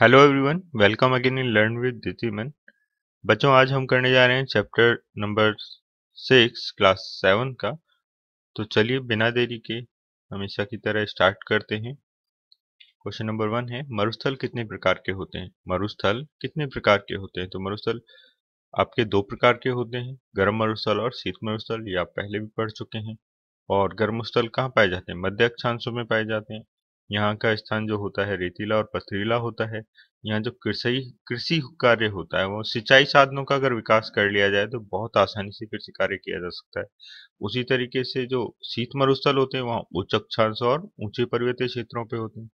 Hello everyone welcome again in learn with Dhitiman बच्चों आज हम करने जा रहे हैं chapter number six class seven का तो चलिए बिना देरी के हमेशा की तरह स्टार्ट करते हैं क्वेश्चन नंबर वन है मरुस्थल कितने प्रकार के होते हैं मरुस्थल कितने प्रकार के होते हैं तो मरुस्थल आपके दो प्रकार के होते हैं गर्म मरुस्थल और शीत मरुस्थल ये आप पहले भी पढ़ चुके हैं और गर्म स्थल कहाँ पाए जाते हैं मध्य अक्षांशों में पाए जाते हैं यहाँ का स्थान जो होता है रेतीला और पथरीला होता है यहाँ जो कृषि कृषि कार्य होता है वो सिंचाई साधनों का अगर विकास कर लिया जाए तो बहुत आसानी से कृषि कार्य किया जा सकता है उसी तरीके से जो शीत मरुस्थल होते हैं वहाँ उच्च अक्षांश और ऊंचे पर्वतीय क्षेत्रों पे होते हैं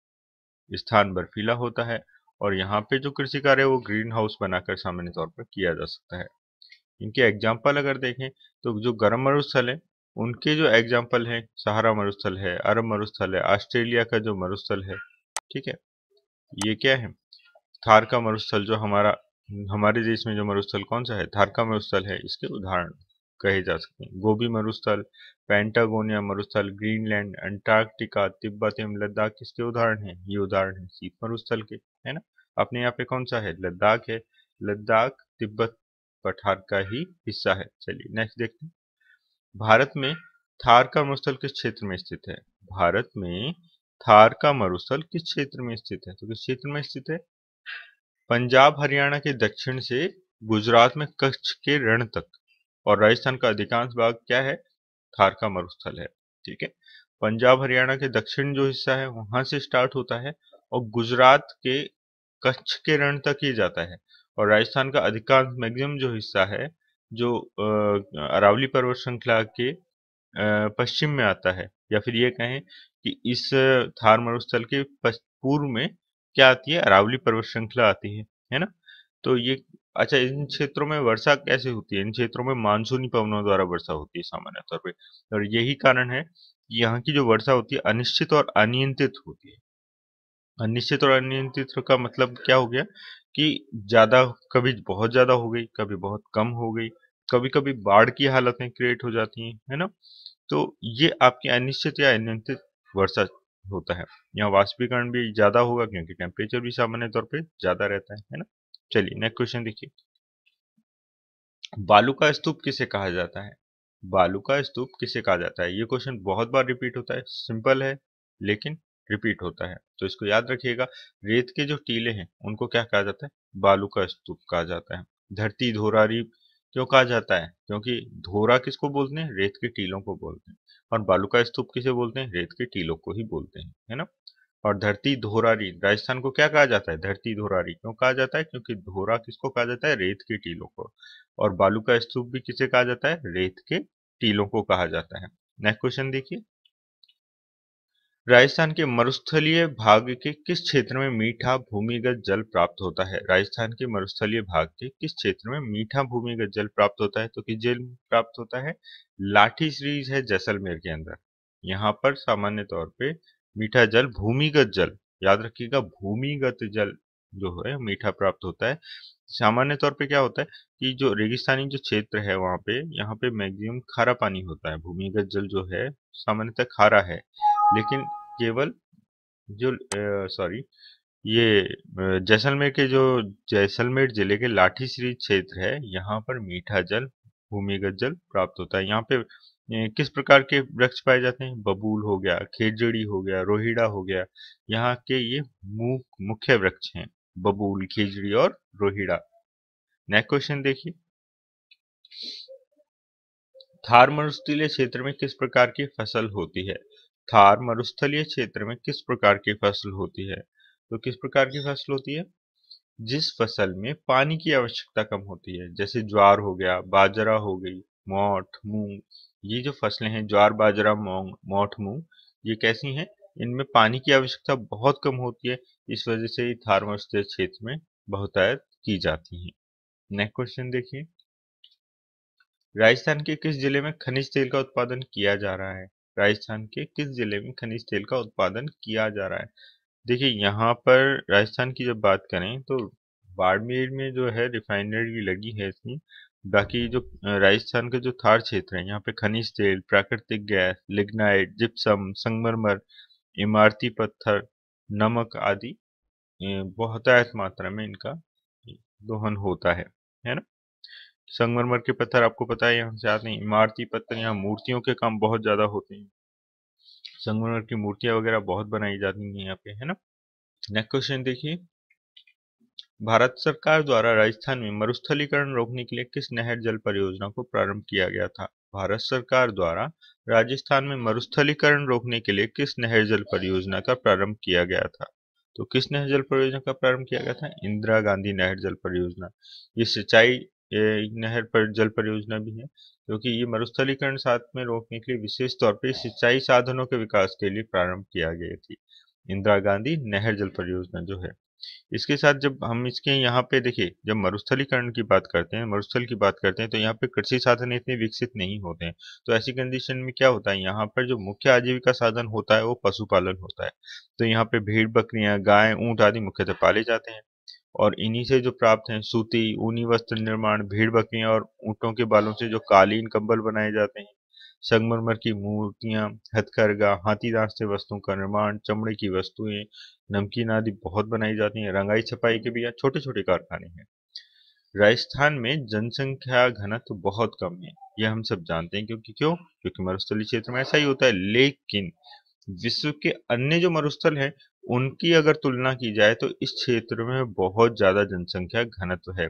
स्थान बर्फीला होता है और यहाँ पे जो कृषि कार्य वो ग्रीन हाउस बनाकर सामान्य तौर पर किया जा सकता है इनके एग्जाम्पल अगर देखें तो जो गर्म मरुस्थल है उनके जो एग्जाम्पल हैं सहारा मरुस्थल है अरब मरुस्थल है ऑस्ट्रेलिया का जो मरुस्थल है ठीक है ये क्या है थार का मरुस्थल जो हमारा हमारे देश में जो मरुस्थल कौन सा है थारका मरुस्थल है इसके उदाहरण कहे जा सकते हैं गोभी मरुस्थल पेंटागोनिया मरुस्थल ग्रीनलैंड अंटार्कटिका तिब्बत एवं लद्दाख इसके उदाहरण है ये उदाहरण है शीत मरुस्थल के है ना अपने यहाँ पे कौन सा है लद्दाख है लद्दाख तिब्बत पठार का ही हिस्सा है चलिए नेक्स्ट देखते हैं भारत में थार का मरुस्थल किस क्षेत्र में स्थित है भारत में थार का मरुस्थल किस क्षेत्र में स्थित है तो किस क्षेत्र में स्थित है पंजाब हरियाणा के दक्षिण से गुजरात में कच्छ के रण तक और राजस्थान का अधिकांश भाग क्या है थार का मरुस्थल है ठीक है पंजाब हरियाणा के दक्षिण जो हिस्सा है वहां से स्टार्ट होता है और गुजरात के कच्छ के रण तक ही जाता है और राजस्थान का अधिकांश मैक्सिमम जो हिस्सा है जो अरावली पर्वत श्रृंखला के पश्चिम में आता है या फिर ये कहें कि इस थार मरुस्थल के पूर्व में क्या आती है अरावली पर्वत श्रृंखला आती है है ना तो ये अच्छा इन क्षेत्रों में वर्षा कैसे होती है इन क्षेत्रों में मानसूनी पवनों द्वारा वर्षा होती है सामान्य तौर पर और यही कारण है कि यहाँ की जो वर्षा होती है अनिश्चित और अनियंत्रित होती है अनिश्चित और अनियंत्रित का मतलब क्या हो गया कि ज्यादा कभी बहुत ज्यादा हो गई कभी बहुत कम हो गई कभी कभी बाढ़ की हालतें क्रिएट हो जाती हैं है ना तो ये आपकी अनिश्चित या अनियंत्रित वर्षा होता है यहाँ वाष्पीकरण भी ज्यादा होगा क्योंकि टेम्परेचर भी सामान्य तौर पर ज्यादा रहता है है ना चलिए नेक्स्ट क्वेश्चन देखिए बालू का स्तूप किसे कहा जाता है बालू का स्तूप किसे कहा जाता है ये क्वेश्चन बहुत बार रिपीट होता है सिंपल है लेकिन रिपीट होता है तो इसको याद रखिएगा रेत के जो टीले हैं उनको क्या कहा जाता है बालू का स्तूप कहा जाता है धरती धोरारी क्यों कहा जाता है क्योंकि धोरा किसको बोलते हैं रेत के टीलों को बोलते हैं और बालू का स्तूप किसे बोलते हैं रेत के टीलों को ही बोलते हैं है ना और धरती धोरारी राजस्थान को क्या कहा जाता है धरती धोरारी क्यों कहा जाता है क्योंकि धोरा किसको कहा जाता है रेत के टीलों को और बालू का स्तूप भी किसे कहा जाता है रेत के टीलों को कहा जाता है नेक्स्ट क्वेश्चन देखिए राजस्थान के मरुस्थलीय भाग के किस क्षेत्र में मीठा भूमिगत जल प्राप्त होता है राजस्थान के मरुस्थलीय भाग के किस क्षेत्र में मीठा भूमिगत जल प्राप्त होता है तो किस जल प्राप्त होता है लाठी सीरीज है जैसलमेर के अंदर यहाँ पर सामान्य तौर पे मीठा जल भूमिगत जल याद रखिएगा भूमिगत जल जो है मीठा प्राप्त होता है सामान्य तौर पे क्या होता है कि जो रेगिस्तानी जो क्षेत्र है वहाँ पे यहाँ पे मैग्जिम खारा पानी होता है भूमिगत जल जो है सामान्यतः खारा है लेकिन केवल जो सॉरी ये जैसलमेर के जो जैसलमेर जिले के लाठी श्री क्षेत्र है यहाँ पर मीठा जल भूमिगत जल प्राप्त होता है यहाँ पे किस प्रकार के वृक्ष पाए जाते हैं बबूल हो गया खेजड़ी हो गया रोहिड़ा हो गया यहाँ के ये मुख्य वृक्ष हैं बबूल खेजड़ी और रोहिड़ा नेक्स्ट क्वेश्चन देखिए थार मरुस्थलीय क्षेत्र में किस प्रकार की फसल होती है थार मरुस्थलीय क्षेत्र में किस प्रकार की फसल होती है तो किस प्रकार की फसल होती है जिस फसल में पानी की आवश्यकता कम होती है जैसे ज्वार हो गया बाजरा हो गई मोठ मूंग ये जो फसलें हैं ज्वार बाजरा मोंग मोठ मूंग ये कैसी हैं इनमें पानी की आवश्यकता बहुत कम होती है इस वजह से ये थार मरुस्थलीय क्षेत्र में बहुतायत की जाती है नेक्स्ट क्वेश्चन देखिए राजस्थान के किस जिले में खनिज तेल का उत्पादन किया जा रहा है राजस्थान के किस जिले में खनिज तेल का उत्पादन किया जा रहा है देखिए यहाँ पर राजस्थान की जब बात करें तो बाड़मेर में जो है रिफाइनरी लगी है इसकी बाकी जो राजस्थान के जो थार क्षेत्र है यहाँ पे खनिज तेल प्राकृतिक गैस लिग्नाइट जिप्सम संगमरमर इमारती पत्थर नमक आदि बहुत मात्रा में इनका दोहन होता है है ना संगमरमर के पत्थर आपको पता है यहाँ से आते हैं इमारती पत्थर यहाँ मूर्तियों के काम बहुत ज्यादा होते हैं संगमरमर की मूर्तियां वगैरह बहुत बनाई जाती हैं यहाँ पे है ना नेक्स्ट क्वेश्चन देखिए भारत सरकार द्वारा राजस्थान में मरुस्थलीकरण रोकने के लिए किस नहर जल परियोजना को प्रारंभ किया गया था भारत सरकार द्वारा राजस्थान में मरुस्थलीकरण रोकने के लिए किस नहर जल परियोजना का प्रारंभ किया गया था तो किस नहर जल परियोजना का प्रारंभ किया गया था इंदिरा गांधी नहर जल परियोजना ये सिंचाई ये नहर पर जल परियोजना भी है क्योंकि ये मरुस्थलीकरण साथ में रोकने के लिए विशेष तौर पर सिंचाई साधनों के विकास के लिए प्रारंभ किया गया थी इंदिरा गांधी नहर जल परियोजना जो है इसके साथ जब हम इसके यहाँ पे देखिए जब मरुस्थलीकरण की बात करते हैं मरुस्थल की बात करते हैं तो यहाँ पे कृषि साधन इतने विकसित नहीं होते हैं तो ऐसी कंडीशन में क्या होता है यहाँ पर जो मुख्य आजीविका साधन होता है वो पशुपालन होता है तो यहाँ पे भेड़ बकरियां गाय ऊंट आदि मुख्यतः पाले जाते हैं और इन्हीं से जो प्राप्त हैं सूती ऊनी वस्त्र निर्माण भीड़ बकरियां और ऊँटों के बालों से जो कालीन कंबल बनाए जाते हैं संगमरमर की मूर्तियां हथकरघा हाथी दांत से वस्तुओं का निर्माण चमड़े की वस्तुएं नमकीन आदि बहुत बनाई जाती हैं रंगाई छपाई के भी यहाँ छोटे छोटे कारखाने हैं राजस्थान में जनसंख्या घनत्व बहुत कम है यह हम सब जानते हैं क्योंकि क्यों क्योंकि मरुस्थली क्षेत्र में ऐसा ही होता है लेकिन विश्व के अन्य जो मरुस्थल हैं उनकी अगर तुलना की जाए तो इस क्षेत्र में बहुत ज्यादा जनसंख्या घनत्व है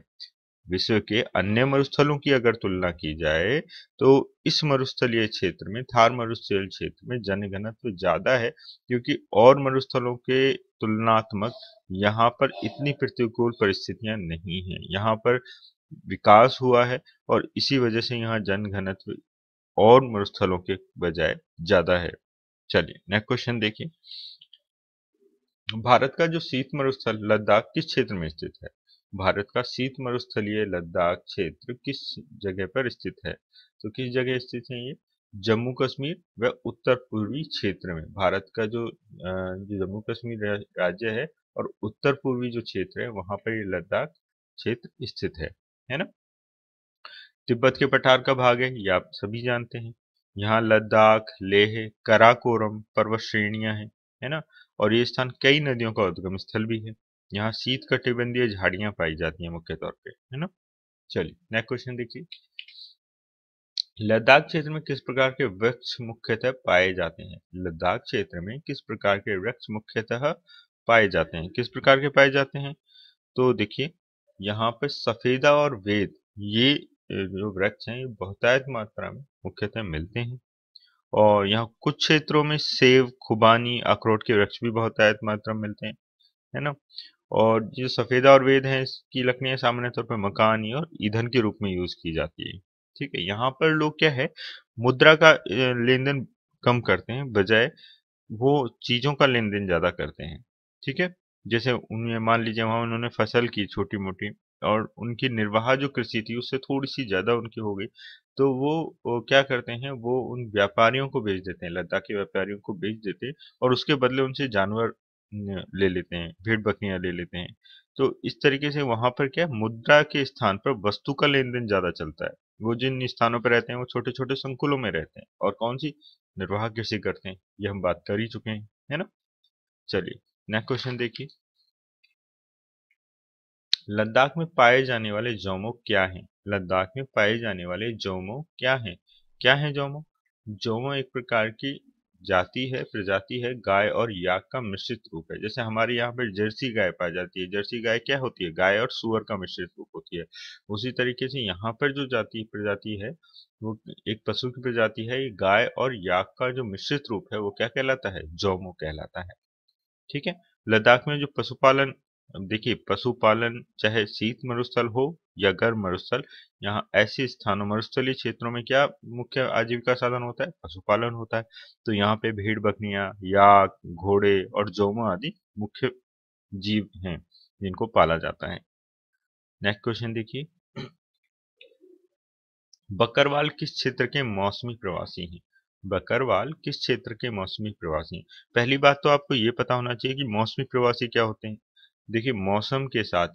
विश्व के अन्य मरुस्थलों की अगर तुलना की जाए तो इस मरुस्थलीय क्षेत्र में थार मरुस्थलीय क्षेत्र में जनघनत्व ज्यादा है क्योंकि और मरुस्थलों के तुलनात्मक यहाँ पर इतनी प्रतिकूल परिस्थितियां नहीं है यहाँ पर विकास हुआ है और इसी वजह से यहाँ जनघनत्व और मरुस्थलों के बजाय ज्यादा है चलिए नेक्स्ट क्वेश्चन देखिए भारत का जो शीत मरुस्थल लद्दाख किस क्षेत्र में स्थित है भारत का शीत मरुस्थलीय लद्दाख क्षेत्र किस जगह पर स्थित है तो किस जगह स्थित है ये जम्मू कश्मीर व उत्तर पूर्वी क्षेत्र में भारत का जो जो जम्मू कश्मीर राज्य है और उत्तर पूर्वी जो क्षेत्र है वहां पर ये लद्दाख क्षेत्र स्थित है है ना तिब्बत के पठार का भाग है ये आप सभी जानते हैं यहाँ लद्दाख लेह कराकोरम पर्वत श्रेणियां हैं है ना और ये स्थान कई नदियों का उद्गम स्थल भी है यहाँ शीत कटिबंधीय झाड़ियां पाई जाती हैं मुख्य तौर पे है ना चलिए नेक्स्ट क्वेश्चन देखिए लद्दाख क्षेत्र में किस प्रकार के वृक्ष मुख्यतः पाए जाते हैं लद्दाख क्षेत्र में किस प्रकार के वृक्ष मुख्यतः पाए जाते हैं किस प्रकार के पाए जाते हैं तो देखिए यहाँ पे सफेदा और वेद ये जो वृक्ष हैं ये बहुतायत मात्रा में मुख्यतः मिलते हैं और यहाँ कुछ क्षेत्रों में सेब खुबानी अखरोट के वृक्ष भी बहुत आयत मात्रा में मिलते हैं है ना और जो सफ़ेदा और वेद है इसकी लकड़ियाँ सामान्य तौर पर मकानी और ईंधन के रूप में यूज की जाती है ठीक है यहाँ पर लोग क्या है मुद्रा का लेन देन कम करते हैं बजाय वो चीजों का लेन देन ज्यादा करते हैं ठीक है जैसे उन्हें मान लीजिए वहां उन्होंने फसल की छोटी मोटी और उनकी निर्वाह जो कृषि थी उससे थोड़ी सी ज़्यादा उनकी हो गई तो वो, वो क्या करते हैं वो उन व्यापारियों को बेच देते हैं लद्दाख के व्यापारियों को बेच देते हैं और उसके बदले उनसे जानवर ले लेते हैं भेड़ बकरियां ले लेते हैं तो इस तरीके से वहां पर क्या मुद्रा के स्थान पर वस्तु का लेन देन ज्यादा चलता है वो जिन स्थानों पर रहते हैं वो छोटे छोटे संकुलों में रहते हैं और कौन सी निर्वाह कृषि करते हैं ये हम बात कर ही चुके हैं है ना चलिए नेक्स्ट क्वेश्चन देखिए लद्दाख में पाए जाने वाले जोमो क्या हैं लद्दाख में पाए जाने वाले जोमो क्या हैं क्या है जोमो जोमो एक प्रकार की जाति है प्रजाति है गाय और याक का मिश्रित रूप है जैसे हमारे यहाँ पर जर्सी गाय पाई जाती है जर्सी गाय क्या होती है गाय और सुअर का मिश्रित रूप होती है उसी तरीके से यहाँ पर जो जाति प्रजाति है वो एक पशु की प्रजाति है ये गाय और याक का जो मिश्रित रूप है वो क्या कहलाता है जोमो कहलाता है ठीक है लद्दाख में जो पशुपालन देखिए पशुपालन चाहे शीत मरुस्थल हो या गर्म मरुस्थल यहाँ ऐसे स्थानों मरुस्थली क्षेत्रों में क्या मुख्य आजीविका साधन होता है पशुपालन होता है तो यहाँ पे भेड़ बकरियां याक घोड़े और जोमा आदि मुख्य जीव हैं जिनको पाला जाता है नेक्स्ट क्वेश्चन देखिए बकरवाल किस क्षेत्र के मौसमी प्रवासी हैं बकरवाल किस क्षेत्र के मौसमी प्रवासी हैं पहली बात तो आपको ये पता होना चाहिए कि मौसमी प्रवासी क्या होते हैं देखिए मौसम के साथ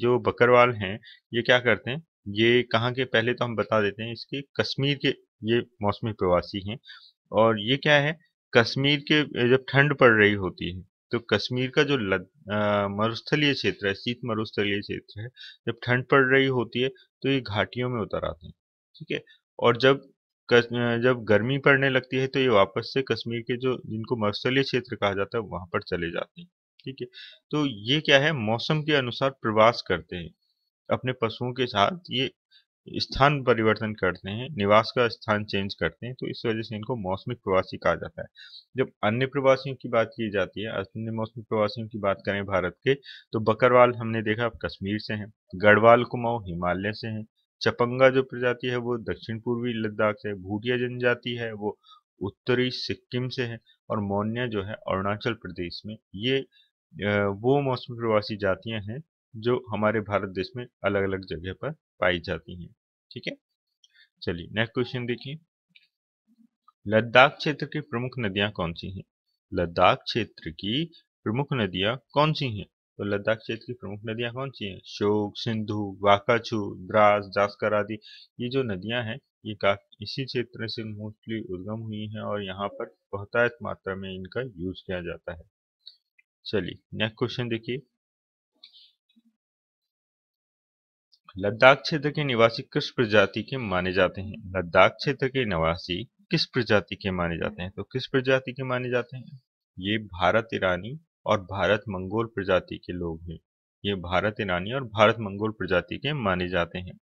जो बकरवाल हैं, ये क्या करते हैं, ये कहाँ के पहले तो हम बता देते हैं इसके कश्मीर के ये मौसमी प्रवासी हैं और ये क्या है, कश्मीर के जब ठंड पड़ रही होती है, तो कश्मीर का जो लद मरुस्थलीय क्षेत्र है, शीत मरुस्थलीय क्षेत्र है, जब ठंड पड़ रही होती है, तो ये घाटियों में उतर आते हैं, ठीक है? और जब कस जब गर्मी पड़ने लगती है, तो ये वापस से कश्मीर के जो जिनको मरुस्थलीय क्षेत्र कहा जाता है, वहां पर चले जाते हैं। ठीक है तो ये क्या है मौसम के अनुसार प्रवास करते हैं अपने पशुओं के साथ ये स्थान परिवर्तन करते हैं निवास का स्थान चेंज करते हैं तो इस वजह से इनको मौसमिक प्रवासी कहा जाता है जब अन्य प्रवासियों की बात की जाती है अन्य मौसमी प्रवासियों की बात करें भारत के तो बकरवाल हमने देखा कश्मीर से हैं गढ़वाल कुमाऊं हिमालय से हैं चपंगा जो प्रजाति है वो दक्षिण पूर्वी लद्दाख से भूटिया जनजाति है वो उत्तरी सिक्किम से है और मौनिया जो है अरुणाचल प्रदेश में ये वो मौसम प्रवासी जातियां हैं जो हमारे भारत देश में अलग अलग जगह पर पाई जाती हैं ठीक है चलिए नेक्स्ट क्वेश्चन देखिए लद्दाख क्षेत्र की प्रमुख नदियां कौन सी हैं लद्दाख क्षेत्र की प्रमुख नदियां कौन सी हैं तो लद्दाख क्षेत्र की प्रमुख नदियां कौन सी हैं शोक सिंधु वाकाछू द्रास जास्कर आदि ये जो नदियां हैं ये काफी इसी क्षेत्र से मोस्टली उद्गम हुई हैं और यहाँ पर बहुतायत मात्रा में इनका यूज किया जाता है चलिए नेक्स्ट क्वेश्चन देखिए लद्दाख क्षेत्र के निवासी किस प्रजाति के माने जाते हैं लद्दाख क्षेत्र के निवासी किस प्रजाति के माने जाते हैं तो किस प्रजाति के माने जाते हैं ये भारत ईरानी और भारत मंगोल प्रजाति के लोग हैं ये भारत ईरानी और भारत मंगोल प्रजाति के माने जाते हैं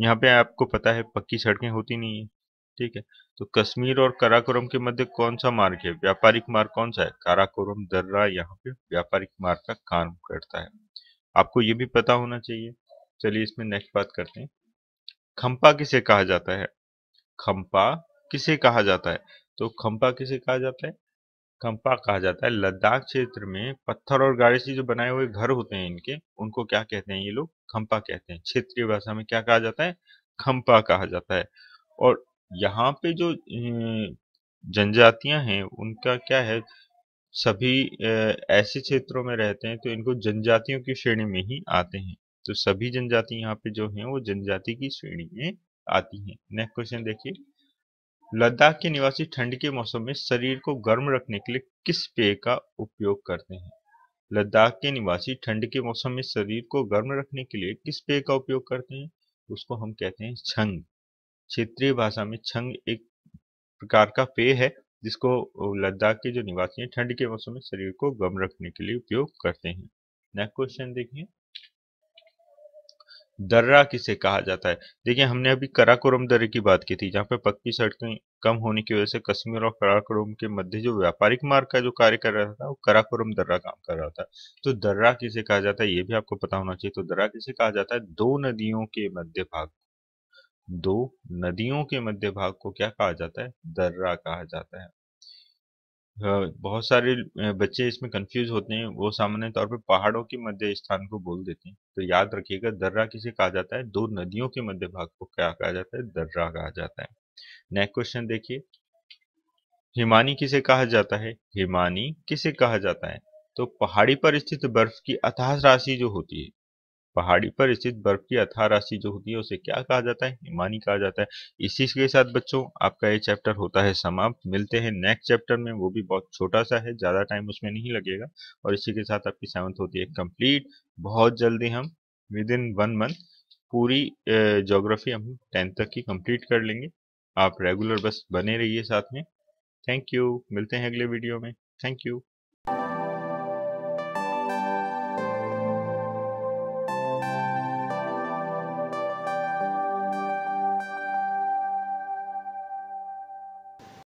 यहाँ पे आपको पता है पक्की सड़कें होती नहीं है ठीक है तो कश्मीर और काराकोरम के मध्य कौन सा मार्ग है व्यापारिक मार्ग कौन सा है काराकोरम दर्रा यहाँ पे व्यापारिक मार्ग का काम करता है आपको ये भी पता होना चाहिए चलिए इसमें नेक्स्ट बात करते हैं खम्पा किसे कहा जाता है खम्पा किसे कहा जाता है तो खम्पा किसे कहा जाता है खम्पा कहा जाता है लद्दाख क्षेत्र में पत्थर और गाड़ी से जो बनाए हुए घर होते हैं इनके उनको क्या कहते हैं ये लोग खम्पा कहते हैं क्षेत्रीय भाषा में क्या कहा जाता है खम्पा कहा जाता है और यहाँ पे जो जनजातियां हैं उनका क्या है सभी ऐसे क्षेत्रों में रहते हैं तो इनको जनजातियों की श्रेणी में ही आते हैं तो सभी जनजाति यहाँ पे जो हैं वो जनजाति की श्रेणी में आती हैं नेक्स्ट क्वेश्चन देखिए लद्दाख के निवासी ठंड के मौसम में शरीर को गर्म रखने के लिए किस पेय का उपयोग करते हैं लद्दाख के निवासी ठंड के मौसम में शरीर को गर्म रखने के लिए किस पेय का उपयोग करते हैं उसको हम कहते हैं छंग क्षेत्रीय भाषा में छंग एक प्रकार का पेय है जिसको लद्दाख के जो निवासी हैं ठंड के मौसम में शरीर को गर्म रखने के लिए उपयोग करते हैं नेक्स्ट क्वेश्चन देखिए दर्रा किसे कहा जाता है देखिए हमने अभी कराकोरम दर्रे की बात की थी जहाँ पे पक्की सड़कें कम होने की वजह से कश्मीर और कराकोरम के मध्य जो व्यापारिक मार्ग का जो कार्य कर रहा था वो कराकोरम दर्रा काम कर रहा था तो दर्रा किसे कहा जाता है ये भी आपको पता होना चाहिए तो दर्रा किसे कहा जाता है दो नदियों के मध्य भाग दो नदियों के मध्य भाग को क्या कहा जाता है दर्रा कहा जाता है बहुत सारे बच्चे इसमें कंफ्यूज होते हैं वो सामान्य तौर पर पहाड़ों के मध्य स्थान को बोल देते हैं तो याद रखिएगा दर्रा किसे कहा जाता है दो नदियों के मध्य भाग को क्या कहा जाता है दर्रा कहा जाता है नेक्स्ट क्वेश्चन देखिए हिमानी किसे कहा जाता है हिमानी किसे कहा जाता है तो पहाड़ी पर स्थित बर्फ की अथाह राशि जो होती है पहाड़ी पर स्थित बर्फ की अथाह राशि जो होती है उसे क्या कहा जाता है हिमानी कहा जाता है इसी के साथ बच्चों आपका ये चैप्टर होता है समाप्त मिलते हैं नेक्स्ट चैप्टर में वो भी बहुत छोटा सा है ज़्यादा टाइम उसमें नहीं लगेगा और इसी के साथ आपकी सेवंथ होती है कंप्लीट बहुत जल्दी हम विद इन वन मंथ पूरी जोग्राफी हम टेंथ तक की कंप्लीट कर लेंगे आप रेगुलर बस बने रहिए साथ में थैंक यू मिलते हैं अगले वीडियो में थैंक यू